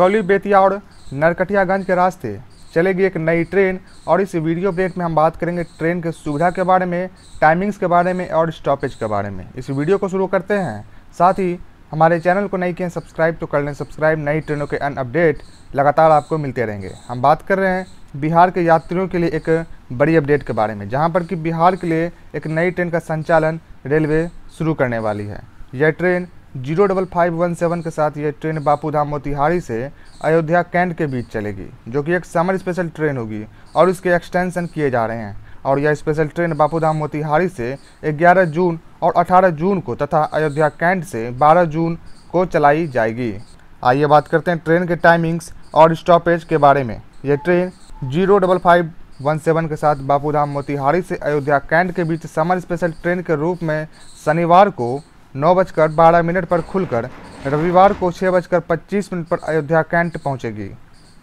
खगौली बेतिया और नरकटियागंज के रास्ते चलेगी एक नई ट्रेन और इस वीडियो ब्रेक में हम बात करेंगे ट्रेन के सुविधा के बारे में टाइमिंग्स के बारे में और स्टॉपेज के बारे में इस वीडियो को शुरू करते हैं साथ ही हमारे चैनल को नहीं किए सब्सक्राइब तो कर लें सब्सक्राइब नई ट्रेनों के अन अपडेट लगातार आपको मिलते रहेंगे हम बात कर रहे हैं बिहार के यात्रियों के लिए एक बड़ी अपडेट के बारे में जहां पर कि बिहार के लिए एक नई ट्रेन का संचालन रेलवे शुरू करने वाली है यह train zero double five one seven के साथ ये ट्रेन बापूधाम मोतिहारी से अयोध्या कैंट के बीच चलेगी जो कि एक समर स्पेशल ट्रेन होगी और इसके एक्सटेंशन किए जा रहे हैं और यह स्पेशल ट्रेन बापूधाम मोतिहारी से 11 जून और 18 जून को तथा अयोध्या कैंट से 12 जून को चलाई जाएगी आइए बात करते हैं ट्रेन के टाइमिंग्स और स्टॉपेज के बारे में यह train zero double five one seven के साथ बापूधाम मोतिहारी से अयोध्या कैंट के बीच समर स्पेशल ट्रेन के रूप में शनिवार को नौ बजकर बारह मिनट पर खुलकर रविवार को छः बजकर पच्चीस मिनट पर अयोध्या कैंट पहुंचेगी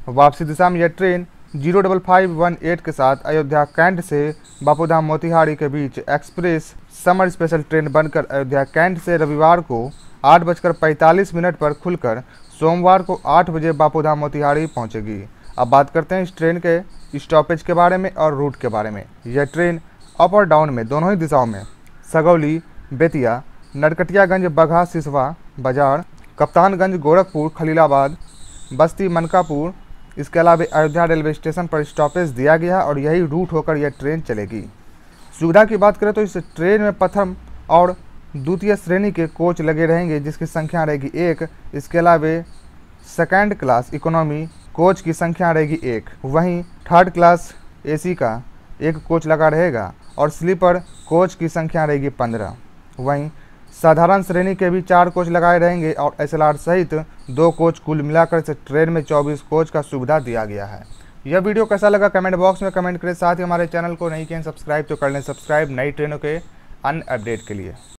वापसी दिशा में यह train zero double five one eight के साथ अयोध्या कैंट से बापूधाम मोतिहारी के बीच एक्सप्रेस समर स्पेशल ट्रेन बनकर अयोध्या कैंट से रविवार को आठ बजकर पैंतालीस मिनट पर खुलकर सोमवार को आठ बजे बापूधाम मोतिहारी पहुंचेगी अब बात करते हैं इस ट्रेन के स्टॉपेज के बारे में और रूट के बारे में यह ट्रेन अप और डाउन में दोनों ही दिशाओं में सगौली बेतिया नरकटियागंज बघा सिसवा बाजार कप्तानगंज गोरखपुर खलीलाबाद बस्ती मनकापुर इसके अलावा अयोध्या रेलवे स्टेशन पर स्टॉपेज दिया गया और यही रूट होकर यह ट्रेन चलेगी सुविधा की बात करें तो इस ट्रेन में प्रथम और द्वितीय श्रेणी के कोच लगे रहेंगे जिसकी संख्या रहेगी एक इसके अलावा सेकेंड क्लास इकोनॉमी कोच की संख्या रहेगी एक वहीं थर्ड क्लास एसी का एक कोच लगा रहेगा और स्लीपर कोच की संख्या रहेगी पंद्रह वहीं साधारण श्रेणी के भी चार कोच लगाए रहेंगे और एसएलआर सहित दो कोच कुल मिलाकर इस ट्रेन में 24 कोच का सुविधा दिया गया है यह वीडियो कैसा लगा कमेंट बॉक्स में कमेंट करें साथ ही हमारे चैनल को नहीं किए सब्सक्राइब तो कर लें सब्सक्राइब नई ट्रेनों के अन्य अपडेट के लिए